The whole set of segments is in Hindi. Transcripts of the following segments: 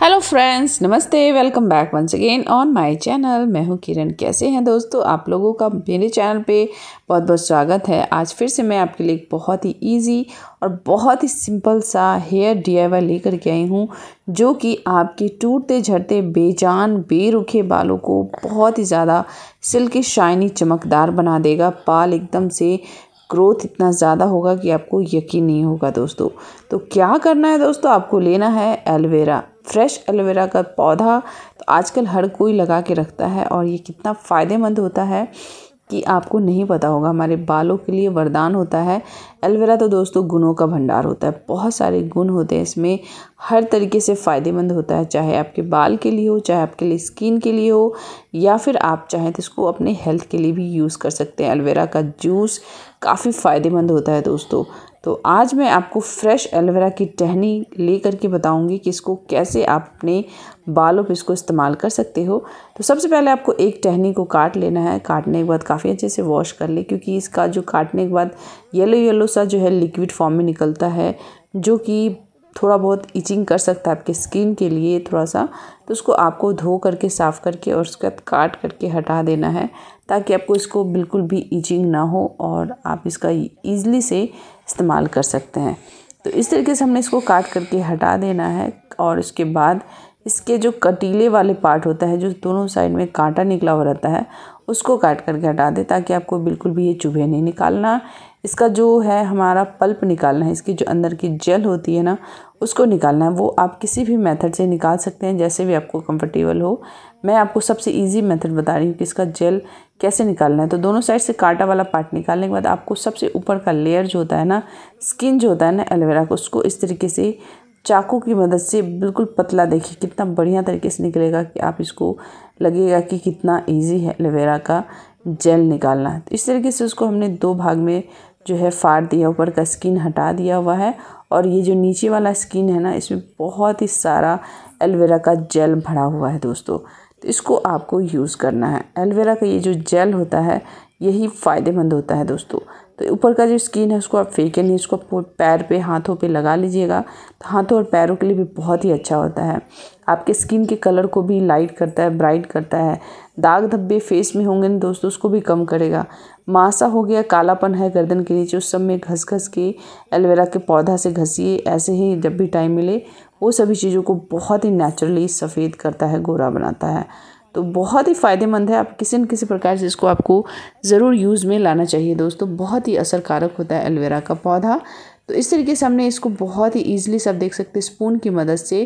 हेलो फ्रेंड्स नमस्ते welcome back once again on my channel मैं हूं किरण कैसे हैं दोस्तों आप लोगों का मेरे चैनल पे बहुत बहुत स्वागत है आज फिर से मैं आपके लिए एक बहुत ही इजी और बहुत ही सिंपल सा हेयर डीआईवाई लेकर के आई हूं जो कि आपके टूटते झड़ते बेजान बेरुखे बालों को बहुत ही ज़्यादा सिल्की शाइनी चमकदार बना देगा बाल एकदम से ग्रोथ इतना ज़्यादा होगा कि आपको यकीन नहीं होगा दोस्तों तो क्या करना है दोस्तों आपको लेना है एलोवेरा फ्रेश एलोवेरा का पौधा तो आजकल हर कोई लगा के रखता है और ये कितना फ़ायदेमंद होता है कि आपको नहीं पता होगा हमारे बालों के लिए वरदान होता है एलोवेरा तो दोस्तों गुणों का भंडार होता है बहुत सारे गुण होते हैं इसमें हर तरीके से फ़ायदेमंद होता है चाहे आपके बाल के लिए हो चाहे आपके लिए स्किन के लिए हो या फिर आप चाहें तो इसको अपने हेल्थ के लिए भी यूज़ कर सकते हैं एलोवेरा का जूस काफ़ी फ़ायदेमंद होता है दोस्तों तो आज मैं आपको फ्रेश एलोवेरा की टहनी ले करके बताऊंगी कि इसको कैसे आप अपने बालों पर इसको इस्तेमाल कर सकते हो तो सबसे पहले आपको एक टहनी को काट लेना है काटने के बाद काफ़ी अच्छे से वॉश कर ले क्योंकि इसका जो काटने के बाद येलो येलो सा जो है लिक्विड फॉर्म में निकलता है जो कि थोड़ा बहुत इचिंग कर सकता है आपके स्किन के लिए थोड़ा सा तो उसको आपको धो करके साफ़ करके और उसके बाद काट करके हटा देना है ताकि आपको इसको बिल्कुल भी इचिंग ना हो और आप इसका ईज़िली से इस्तेमाल कर सकते हैं तो इस तरीके से हमने इसको काट करके हटा देना है और इसके बाद इसके जो कटीले वाले पार्ट होता है जो दोनों साइड में कांटा निकला हुआ रहता है उसको काट करके हटा दें ताकि आपको बिल्कुल भी ये चूहे नहीं निकालना इसका जो है हमारा पल्प निकालना है इसकी जो अंदर की जेल होती है ना उसको निकालना है वो आप किसी भी मेथड से निकाल सकते हैं जैसे भी आपको कंफर्टेबल हो मैं आपको सबसे इजी मेथड बता रही हूँ कि इसका जेल कैसे निकालना है तो दोनों साइड से कांटा वाला पार्ट निकालने के बाद आपको सबसे ऊपर का लेयर जो होता है ना स्किन जो होता है ना एलोवेरा को उसको इस तरीके से चाकू की मदद से बिल्कुल पतला देखिए कितना बढ़िया तरीके से निकलेगा कि आप इसको लगेगा कि कितना ईजी है एलोवेरा का जेल निकालना तो इस तरीके से उसको हमने दो भाग में जो है फाड़ दिया ऊपर का स्किन हटा दिया हुआ है और ये जो नीचे वाला स्किन है ना इसमें बहुत ही सारा एलवेरा का जेल भरा हुआ है दोस्तों तो इसको आपको यूज़ करना है एलवेरा का ये जो जेल होता है यही फ़ायदेमंद होता है दोस्तों तो ऊपर का जो स्किन है उसको आप फेंके नहीं इसको पैर पे हाथों पे लगा लीजिएगा तो हाथों और पैरों के लिए भी बहुत ही अच्छा होता है आपके स्किन के कलर को भी लाइट करता है ब्राइट करता है दाग धब्बे फेस में होंगे ना दोस्तों उसको भी कम करेगा मासा हो गया कालापन है गर्दन के नीचे उस सब में घस घस के एलोवेरा के पौधा से घसीए ऐसे ही जब भी टाइम मिले वो सभी चीज़ों को बहुत ही नेचुरली सफ़ेद करता है गोरा बनाता है तो बहुत ही फ़ायदेमंद है आप किसी न किसी प्रकार से इसको आपको ज़रूर यूज़ में लाना चाहिए दोस्तों बहुत ही असरकारक होता है एलोवेरा का पौधा तो इस तरीके से हमने इसको बहुत ही ईजिली सब देख सकते स्पून की मदद से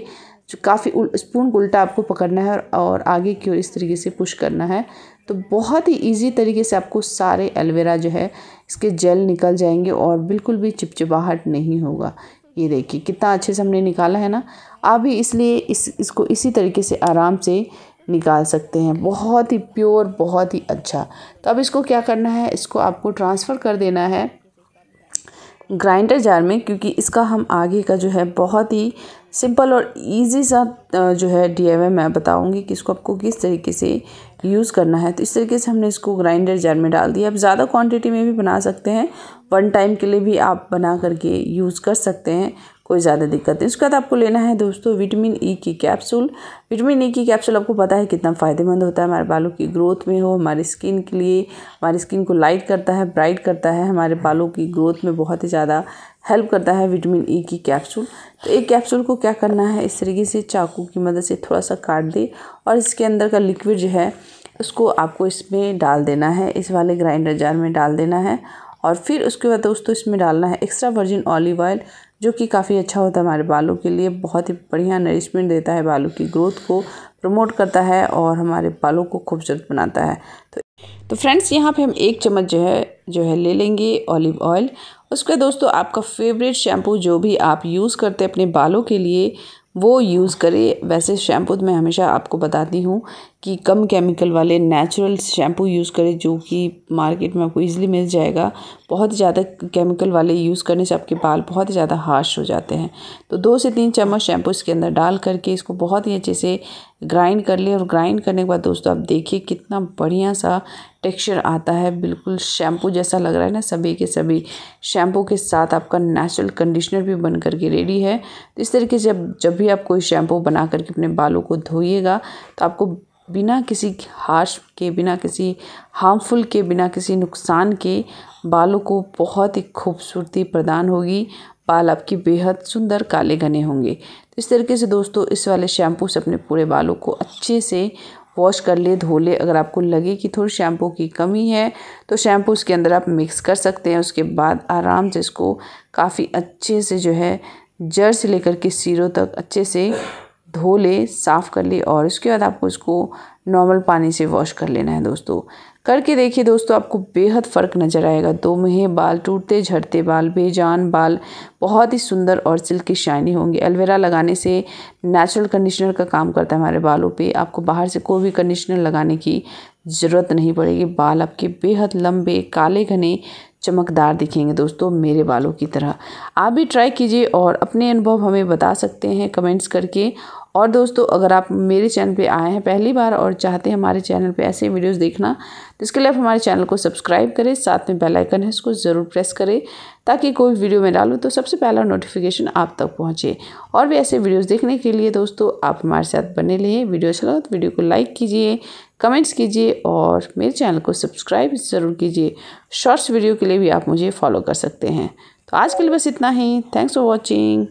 जो काफ़ी स्पून उल्टा आपको पकड़ना है और आगे की ओर इस तरीके से पुश करना है तो बहुत ही इजी तरीके से आपको सारे एलवेरा जो है इसके जेल निकल जाएंगे और बिल्कुल भी चिपचिपाहट नहीं होगा ये देखिए कितना अच्छे से हमने निकाला है ना आप भी इसलिए इस इसको इसी तरीके से आराम से निकाल सकते हैं बहुत ही प्योर बहुत ही अच्छा तो अब इसको क्या करना है इसको आपको ट्रांसफ़र कर देना है ग्राइंडर जार में क्योंकि इसका हम आगे का जो है बहुत ही सिंपल और इजी सा जो है डीआईवाई मैं बताऊंगी कि इसको आपको किस तरीके से यूज़ करना है तो इस तरीके से हमने इसको ग्राइंडर जार में डाल दिया आप ज़्यादा क्वांटिटी में भी बना सकते हैं वन टाइम के लिए भी आप बना करके यूज़ कर सकते हैं कोई ज़्यादा दिक्कत नहीं उसके बाद आपको लेना है दोस्तों विटामिन ई e की कैप्सूल विटामिन ई की कैप्सूल आपको पता है कितना फ़ायदेमंद होता है हमारे बालों की ग्रोथ में हो हमारी स्किन के लिए हमारी स्किन को लाइट करता है ब्राइट करता है हमारे बालों की ग्रोथ में बहुत ही ज़्यादा हेल्प करता है विटामिन ई e की कैप्सूल तो एक कैप्सूल को क्या करना है इस तरीके से चाकू की मदद से थोड़ा सा काट दे और इसके अंदर का लिक्विड जो है उसको आपको इसमें डाल देना है इस वाले ग्राइंडर जार में डाल देना है और फिर उसके बाद दोस्तों इसमें डालना है एक्स्ट्रा वर्जिन ऑलिव ऑयल जो कि काफ़ी अच्छा होता है हमारे बालों के लिए बहुत ही बढ़िया नरिशमेंट देता है बालों की ग्रोथ को प्रमोट करता है और हमारे बालों को खूबसूरत बनाता है तो तो फ्रेंड्स यहाँ पे हम एक चम्मच जो है जो है ले लेंगे ऑलिव ऑयल उसके दोस्तों आपका फेवरेट शैम्पू जो भी आप यूज़ करते हैं अपने बालों के लिए वो यूज़ करें वैसे शैम्पू तो मैं हमेशा आपको बताती हूँ कि कम केमिकल वाले नेचुरल शैम्पू यूज़ करें जो कि मार्केट में आपको इजीली मिल जाएगा बहुत ज़्यादा केमिकल वाले यूज़ करने से आपके बाल बहुत ज़्यादा हार्श हो जाते हैं तो दो से तीन चम्मच शैम्पू इसके अंदर डाल करके इसको बहुत ही अच्छे से ग्राइंड कर लिया और ग्राइंड करने के बाद दोस्तों आप देखिए कितना बढ़िया सा टेक्सचर आता है बिल्कुल शैम्पू जैसा लग रहा है ना सभी के सभी शैम्पू के साथ आपका नेचुरल कंडीशनर भी बन करके रेडी है तो इस तरीके से जब जब भी आप कोई शैम्पू बना करके अपने बालों को धोइएगा तो आपको बिना किसी हार्श के बिना किसी हार्मफुल के बिना किसी नुकसान के बालों को बहुत ही खूबसूरती प्रदान होगी बाल आपके बेहद सुंदर काले घने होंगे इस तरीके से दोस्तों इस वाले शैम्पू से अपने पूरे बालों को अच्छे से वॉश कर ले धो ले अगर आपको लगे कि थोड़ी शैम्पू की कमी है तो शैम्पू उसके अंदर आप मिक्स कर सकते हैं उसके बाद आराम से इसको काफ़ी अच्छे से जो है जड़ से लेकर के सिरों तक अच्छे से धो ले साफ़ कर ले और उसके बाद आपको इसको नॉर्मल पानी से वॉश कर लेना है दोस्तों करके देखिए दोस्तों आपको बेहद फ़र्क नज़र आएगा दो महीने बाल टूटते झड़ते बाल बेजान बाल बहुत ही सुंदर और सिल्की शाइनी होंगे एलवेरा लगाने से नेचुरल कंडीशनर का काम करता है हमारे बालों पे आपको बाहर से कोई भी कंडीशनर लगाने की ज़रूरत नहीं पड़ेगी बाल आपके बेहद लंबे काले घने चमकदार दिखेंगे दोस्तों मेरे बालों की तरह आप भी ट्राई कीजिए और अपने अनुभव हमें बता सकते हैं कमेंट्स करके और दोस्तों अगर आप मेरे चैनल पे आए हैं पहली बार और चाहते हैं हमारे चैनल पे ऐसे वीडियोस देखना तो इसके लिए आप हमारे चैनल को सब्सक्राइब करें साथ में बेल आइकन है उसको ज़रूर प्रेस करें ताकि कोई वीडियो मैं डालूँ तो सबसे पहला नोटिफिकेशन आप तक पहुँचे और भी ऐसे वीडियोज़ देखने के लिए दोस्तों आप हमारे साथ बने लिए वीडियो अच्छा लगा तो वीडियो को लाइक कीजिए कमेंट्स कीजिए और मेरे चैनल को सब्सक्राइब ज़रूर कीजिए शॉर्ट्स वीडियो के लिए भी आप मुझे फॉलो कर सकते हैं तो आज के लिए बस इतना ही थैंक्स फॉर वॉचिंग